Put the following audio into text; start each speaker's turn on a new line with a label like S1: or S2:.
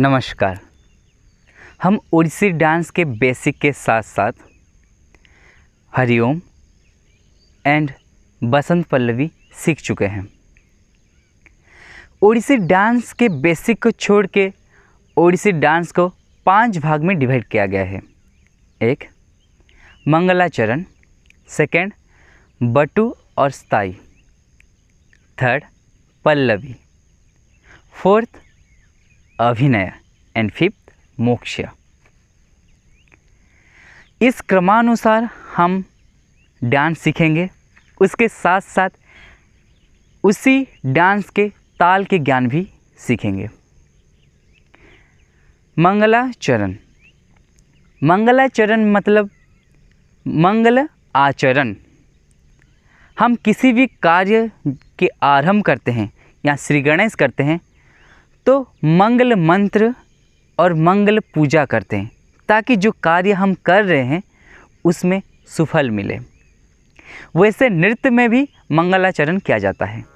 S1: नमस्कार हम उड़ीसी डांस के बेसिक के साथ साथ हरिओम एंड बसंत पल्लवी सीख चुके हैं उड़ीसी डांस के बेसिक को छोड़ के उड़ीसी डांस को पांच भाग में डिवाइड किया गया है एक मंगलाचरण सेकंड बटू और स्थाई third Pallavi fourth Abhinay and fifth Moksh इस क्रमानुसार हम डांस सीखेंगे उसके साथ साथ उसी डांस के ताल के ज्ञान भी सीखेंगे मंगलाचरण मंगलाचरण मतलब मंगल आचरण हम किसी भी कार्य के आरंभ करते हैं या श्री गणेश करते हैं तो मंगल मंत्र और मंगल पूजा करते हैं ताकि जो कार्य हम कर रहे हैं उसमें सुफल मिले वैसे नृत्य में भी मंगलाचरण किया जाता है